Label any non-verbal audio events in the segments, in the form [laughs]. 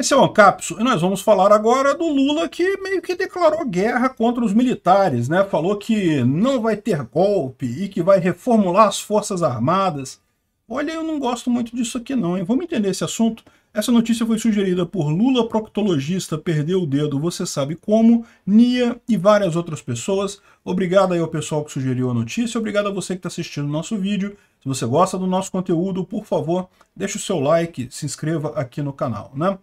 Esse é o Ancapso e nós vamos falar agora do Lula que meio que declarou guerra contra os militares, né? Falou que não vai ter golpe e que vai reformular as Forças Armadas. Olha, eu não gosto muito disso aqui não, hein? Vamos entender esse assunto? Essa notícia foi sugerida por Lula proctologista, perdeu o dedo, você sabe como, Nia e várias outras pessoas. Obrigado aí ao pessoal que sugeriu a notícia, obrigado a você que está assistindo o nosso vídeo. Se você gosta do nosso conteúdo, por favor, deixe o seu like, se inscreva aqui no canal, né?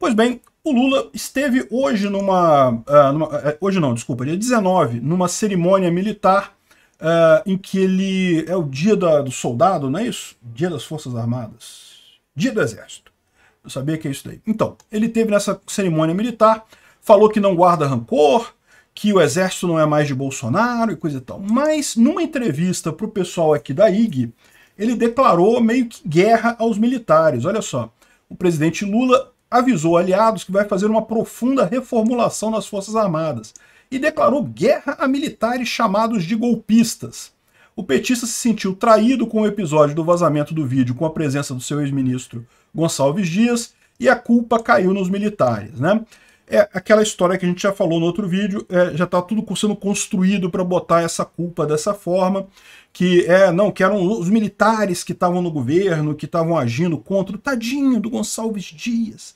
Pois bem, o Lula esteve hoje numa, uh, numa uh, hoje não, desculpa, dia 19, numa cerimônia militar uh, em que ele é o dia da, do soldado, não é isso? Dia das Forças Armadas, dia do Exército. Eu sabia que é isso daí. Então, ele teve nessa cerimônia militar, falou que não guarda rancor, que o Exército não é mais de Bolsonaro e coisa e tal. Mas numa entrevista para o pessoal aqui da IG, ele declarou meio que guerra aos militares. Olha só, o presidente Lula avisou aliados que vai fazer uma profunda reformulação nas Forças Armadas e declarou guerra a militares chamados de golpistas. O petista se sentiu traído com o episódio do vazamento do vídeo com a presença do seu ex-ministro Gonçalves Dias e a culpa caiu nos militares. Né? é aquela história que a gente já falou no outro vídeo, é, já está tudo sendo construído para botar essa culpa dessa forma, que é, não, que eram os militares que estavam no governo, que estavam agindo contra o tadinho do Gonçalves Dias,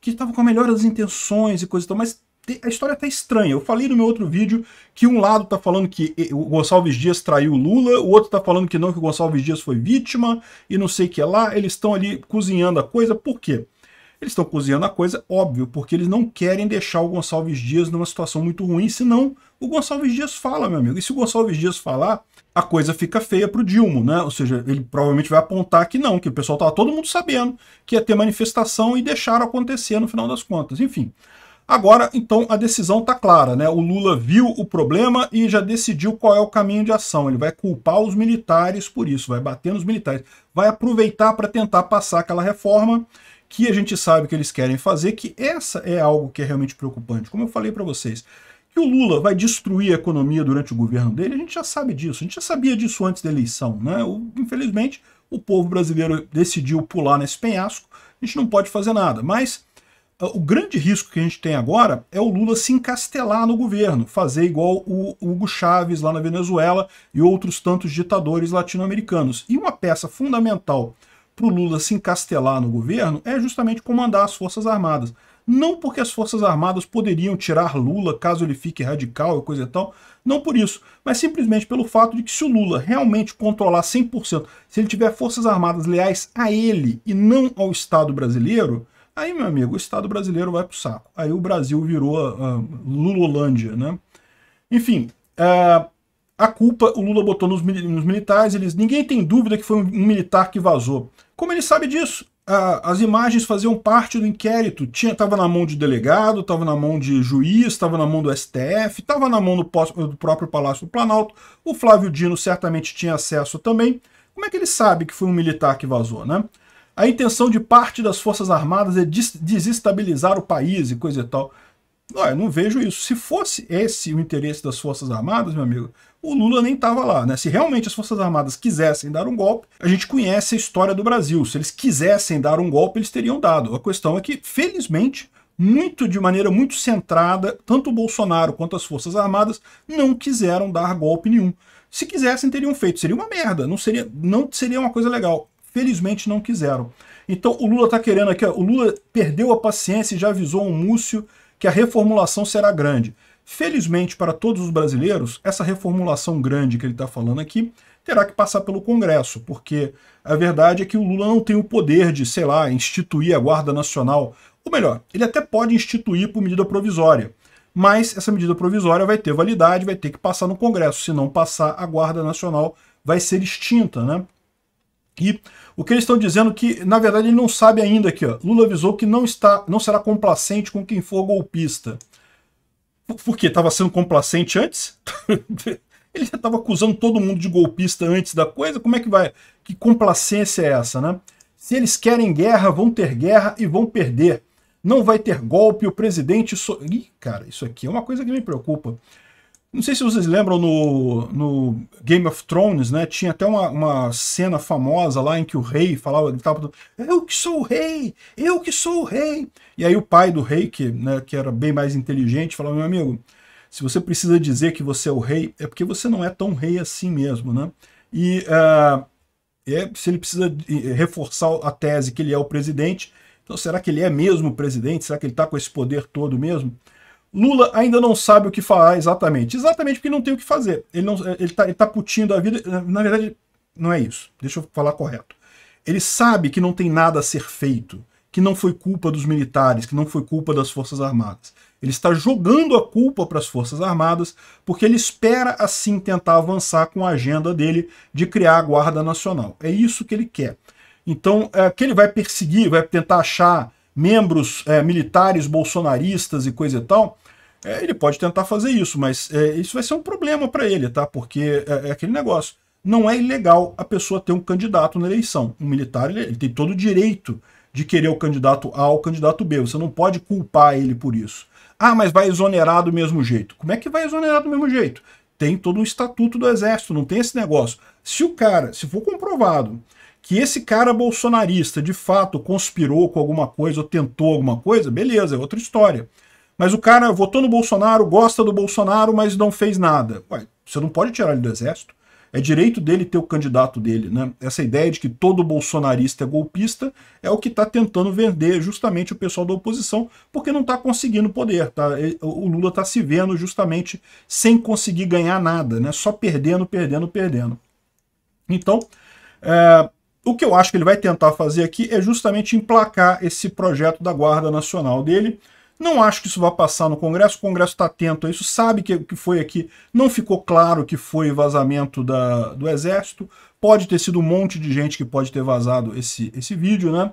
que estavam com a melhor das intenções e coisa e tal, mas a história está estranha. Eu falei no meu outro vídeo que um lado está falando que o Gonçalves Dias traiu Lula, o outro está falando que não, que o Gonçalves Dias foi vítima e não sei o que lá. Eles estão ali cozinhando a coisa. Por quê? Eles estão cozinhando a coisa, óbvio, porque eles não querem deixar o Gonçalves Dias numa situação muito ruim, senão o Gonçalves Dias fala, meu amigo. E se o Gonçalves Dias falar, a coisa fica feia para o Dilma, né? Ou seja, ele provavelmente vai apontar que não, que o pessoal estava tá todo mundo sabendo que ia ter manifestação e deixaram acontecer no final das contas. Enfim. Agora, então, a decisão está clara, né? O Lula viu o problema e já decidiu qual é o caminho de ação. Ele vai culpar os militares por isso, vai bater nos militares, vai aproveitar para tentar passar aquela reforma que a gente sabe que eles querem fazer, que essa é algo que é realmente preocupante. Como eu falei para vocês, que o Lula vai destruir a economia durante o governo dele, a gente já sabe disso, a gente já sabia disso antes da eleição. Né? O, infelizmente, o povo brasileiro decidiu pular nesse penhasco, a gente não pode fazer nada. Mas ah, o grande risco que a gente tem agora é o Lula se encastelar no governo, fazer igual o Hugo Chávez lá na Venezuela e outros tantos ditadores latino-americanos. E uma peça fundamental para o Lula se encastelar no governo é justamente comandar as Forças Armadas. Não porque as Forças Armadas poderiam tirar Lula caso ele fique radical e coisa e tal, não por isso, mas simplesmente pelo fato de que se o Lula realmente controlar 100%, se ele tiver Forças Armadas leais a ele e não ao Estado brasileiro, aí, meu amigo, o Estado brasileiro vai pro saco. Aí o Brasil virou a, ah, Lulolândia, né? Enfim, uh, a culpa o Lula botou nos, nos militares, eles, ninguém tem dúvida que foi um, um militar que vazou. Como ele sabe disso? Ah, as imagens faziam parte do inquérito. Estava na mão de delegado, estava na mão de juiz, estava na mão do STF, estava na mão do, do próprio Palácio do Planalto. O Flávio Dino certamente tinha acesso também. Como é que ele sabe que foi um militar que vazou, né? A intenção de parte das Forças Armadas é desestabilizar o país e coisa e tal. Não, eu não vejo isso. Se fosse esse o interesse das Forças Armadas, meu amigo, o Lula nem estava lá, né? Se realmente as Forças Armadas quisessem dar um golpe, a gente conhece a história do Brasil. Se eles quisessem dar um golpe, eles teriam dado. A questão é que, felizmente, muito de maneira muito centrada, tanto o Bolsonaro quanto as Forças Armadas não quiseram dar golpe nenhum. Se quisessem, teriam feito. Seria uma merda, não seria, não seria uma coisa legal. Felizmente não quiseram. Então o Lula está querendo aqui, o Lula perdeu a paciência e já avisou o Múcio que a reformulação será grande. Felizmente para todos os brasileiros, essa reformulação grande que ele está falando aqui terá que passar pelo Congresso, porque a verdade é que o Lula não tem o poder de, sei lá, instituir a Guarda Nacional. Ou melhor, ele até pode instituir por medida provisória, mas essa medida provisória vai ter validade, vai ter que passar no Congresso. Se não passar, a Guarda Nacional vai ser extinta, né? E o que eles estão dizendo que, na verdade, ele não sabe ainda aqui, ó. Lula avisou que não, está, não será complacente com quem for golpista. Por quê? Estava sendo complacente antes? [laughs] ele já estava acusando todo mundo de golpista antes da coisa. Como é que vai? Que complacência é essa, né? Se eles querem guerra, vão ter guerra e vão perder. Não vai ter golpe, o presidente... So... Ih, cara, isso aqui é uma coisa que me preocupa. Não sei se vocês lembram no, no Game of Thrones, né? Tinha até uma, uma cena famosa lá em que o rei falava, ele tava, eu que sou o rei, eu que sou o rei. E aí o pai do rei, que, né, que era bem mais inteligente, falava, meu amigo, se você precisa dizer que você é o rei, é porque você não é tão rei assim mesmo, né? E uh, é, se ele precisa eh, reforçar a tese que ele é o presidente, então será que ele é mesmo o presidente? Será que ele está com esse poder todo mesmo? Lula ainda não sabe o que falar exatamente. Exatamente porque não tem o que fazer. Ele está ele ele tá, tá putindo a vida. Na verdade, não é isso. Deixa eu falar correto. Ele sabe que não tem nada a ser feito, que não foi culpa dos militares, que não foi culpa das Forças Armadas. Ele está jogando a culpa para as Forças Armadas porque ele espera assim tentar avançar com a agenda dele de criar a Guarda Nacional. É isso que ele quer. Então, é, que ele vai perseguir, vai tentar achar membros é, militares bolsonaristas e coisa e tal, é, ele pode tentar fazer isso, mas é, isso vai ser um problema para ele, tá? Porque é, é, aquele negócio. Não é ilegal a pessoa ter um candidato na eleição. Um militar ele, ele tem todo o direito de querer o candidato A ou o candidato B. Você não pode culpar ele por isso. Ah, mas vai exonerar do mesmo jeito. Como é que vai exonerar do mesmo jeito? Tem todo um estatuto do Exército, não tem esse negócio. Se o cara, se for comprovado que esse cara bolsonarista de fato conspirou com alguma coisa ou tentou alguma coisa, beleza, é outra história. Mas o cara votou no Bolsonaro, gosta do Bolsonaro, mas não fez nada. Ué, você não pode tirar ele do exército. É direito dele ter o candidato dele, né? Essa ideia de que todo bolsonarista é golpista é o que está tentando vender justamente o pessoal da oposição, porque não está conseguindo poder, tá? O Lula está se vendo justamente sem conseguir ganhar nada, né? Só perdendo, perdendo, perdendo. Então, é, o que eu acho que ele vai tentar fazer aqui é justamente emplacar esse projeto da Guarda Nacional dele. Não acho que isso vá passar no Congresso, o Congresso está atento a isso, sabe que, que foi aqui, não ficou claro que foi vazamento da, do Exército, pode ter sido um monte de gente que pode ter vazado esse, esse vídeo, né?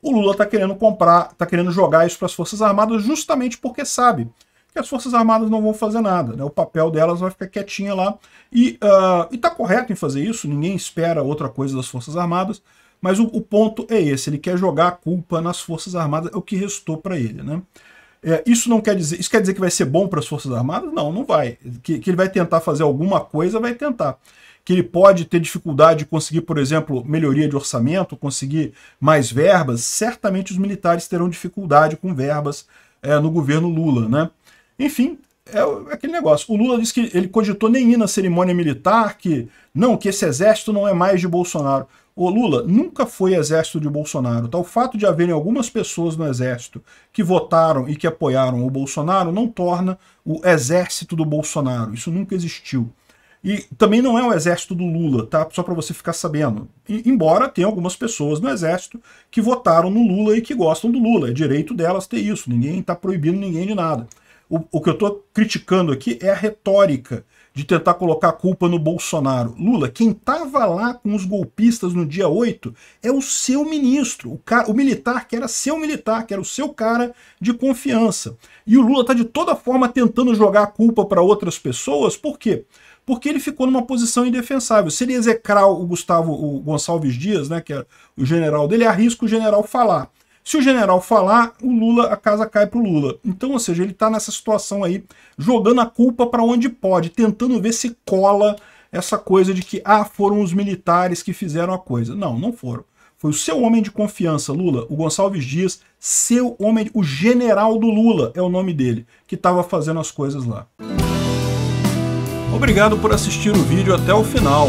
O Lula está querendo comprar, está querendo jogar isso para as Forças Armadas justamente porque sabe que as Forças Armadas não vão fazer nada, né? o papel delas vai ficar quietinha lá, e uh, ah, está correto em fazer isso, ninguém espera outra coisa das Forças Armadas, mas o, o, ponto é esse, ele quer jogar a culpa nas Forças Armadas, é o que restou para ele. Né? É, isso não quer dizer, isso quer dizer que vai ser bom para as Forças Armadas? Não, não vai. Que, que ele vai tentar fazer alguma coisa, vai tentar que ele pode ter dificuldade de conseguir, por exemplo, melhoria de orçamento, conseguir mais verbas, certamente os militares terão dificuldade com verbas é, no governo Lula, né? Enfim, é, é aquele negócio. O Lula disse que ele cogitou nem ir na cerimônia militar, que não, que esse exército não é mais de Bolsonaro. O Lula nunca foi exército de Bolsonaro. Tá? O fato de haverem algumas pessoas no exército que votaram e que apoiaram o Bolsonaro não torna o exército do Bolsonaro. Isso nunca existiu. E também não é o exército do Lula, tá? Só para você ficar sabendo. E, embora tenha algumas pessoas no exército que votaram no Lula e que gostam do Lula. É direito delas ter isso. Ninguém está proibindo ninguém de nada. O, o que eu estou criticando aqui é a retórica de tentar colocar a culpa no Bolsonaro. Lula, quem estava lá com os golpistas no dia 8 é o seu ministro, o, cara, o militar que era seu militar, que era o seu cara de confiança. E o Lula está de toda forma tentando jogar a culpa para outras pessoas, por quê? Porque ele ficou numa posição indefensável. Se ele execrar o Gustavo o Gonçalves Dias, né, que é o general dele, é arrisca o general falar. Se o general falar, o Lula, a casa cai pro Lula. Então, ou seja, ele está nessa situação aí, jogando a culpa para onde pode, tentando ver se cola essa coisa de que, ah, foram os militares que fizeram a coisa. Não, não foram. Foi o seu homem de confiança, Lula, o Gonçalves Dias, seu homem, o general do Lula é o nome dele, que estava fazendo as coisas lá. Obrigado por assistir o vídeo até o final.